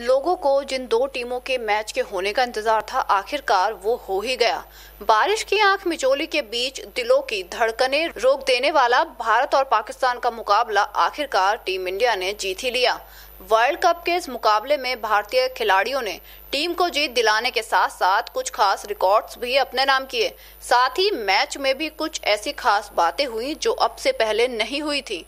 लोगों को जिन दो टीमों के मैच के होने का इंतजार था आखिरकार वो हो ही गया बारिश की आंख मिचोली के बीच दिलों की धड़कने रोक देने वाला भारत और पाकिस्तान का मुकाबला आखिरकार टीम इंडिया ने जीत ही लिया वर्ल्ड कप के इस मुकाबले में भारतीय खिलाड़ियों ने टीम को जीत दिलाने के साथ साथ कुछ खास रिकॉर्ड्स भी अपने नाम किए साथ ही मैच में भी कुछ ऐसी खास बातें हुई जो अब से पहले नहीं हुई थी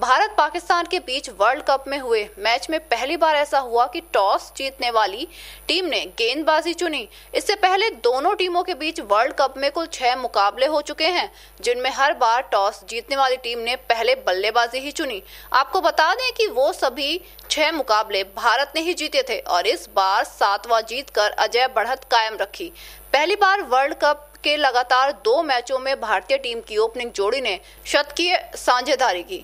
भारत पाकिस्तान के बीच वर्ल्ड कप में हुए मैच में पहली बार ऐसा हुआ कि टॉस जीतने वाली टीम ने गेंदबाजी चुनी इससे पहले दोनों टीमों के बीच वर्ल्ड कप में कुल छह मुकाबले हो चुके हैं जिनमें हर बार टॉस जीतने वाली टीम ने पहले बल्लेबाजी ही चुनी आपको बता दें कि वो सभी छह मुकाबले भारत ने ही जीते थे और इस बार सातवां कर अजय बढ़त कायम रखी पहली बार वर्ल्ड कप के लगातार दो मैचों में भारतीय टीम की ओपनिंग जोड़ी ने शतकीय साझेदारी की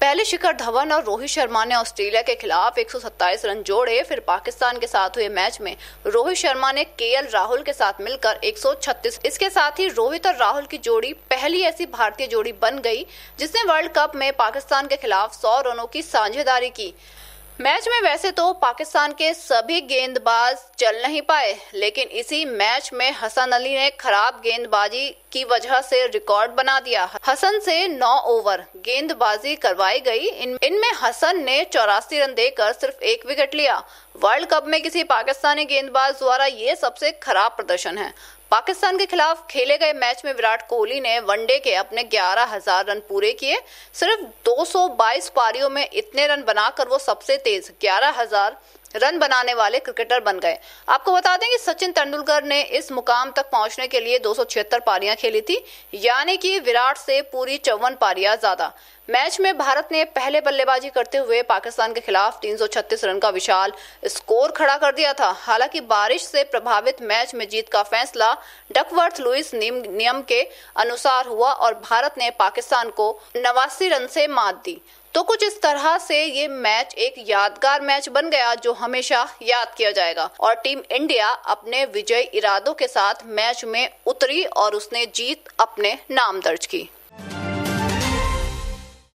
पहले शिखर धवन और रोहित शर्मा ने ऑस्ट्रेलिया के खिलाफ 127 रन जोड़े फिर पाकिस्तान के साथ हुए मैच में रोहित शर्मा ने केएल राहुल के साथ मिलकर 136 इसके साथ ही रोहित और राहुल की जोड़ी पहली ऐसी भारतीय जोड़ी बन गई जिसने वर्ल्ड कप में पाकिस्तान के खिलाफ 100 रनों की साझेदारी की मैच में वैसे तो पाकिस्तान के सभी गेंदबाज चल नहीं पाए लेकिन इसी मैच में हसन अली ने खराब गेंदबाजी की वजह से रिकॉर्ड बना दिया हसन से नौ ओवर गेंदबाजी करवाई गई इनमें इन हसन ने चौरासी रन देकर सिर्फ एक विकेट लिया वर्ल्ड कप में किसी पाकिस्तानी गेंदबाज द्वारा ये सबसे खराब प्रदर्शन है पाकिस्तान के खिलाफ खेले गए मैच में विराट कोहली ने वनडे के अपने ग्यारह हजार रन पूरे किए सिर्फ 222 पारियों में इतने रन बनाकर वो सबसे तेज ग्यारह हजार रन बनाने वाले क्रिकेटर बन गए आपको बता दें कि सचिन तेंदुलकर ने इस मुकाम तक पहुंचने के लिए दो पारियां खेली थी यानी कि विराट से पूरी चौवन पारियां ज्यादा मैच में भारत ने पहले बल्लेबाजी करते हुए पाकिस्तान के खिलाफ 336 रन का विशाल स्कोर खड़ा कर दिया था हालांकि बारिश से प्रभावित मैच में जीत का फैसला डकवर्थ लुइस नियम के अनुसार हुआ और भारत ने पाकिस्तान को नवासी रन से मात दी तो कुछ इस तरह से ये मैच एक यादगार मैच बन गया जो हमेशा याद किया जाएगा और टीम इंडिया अपने विजय इरादों के साथ मैच में उतरी और उसने जीत अपने नाम दर्ज की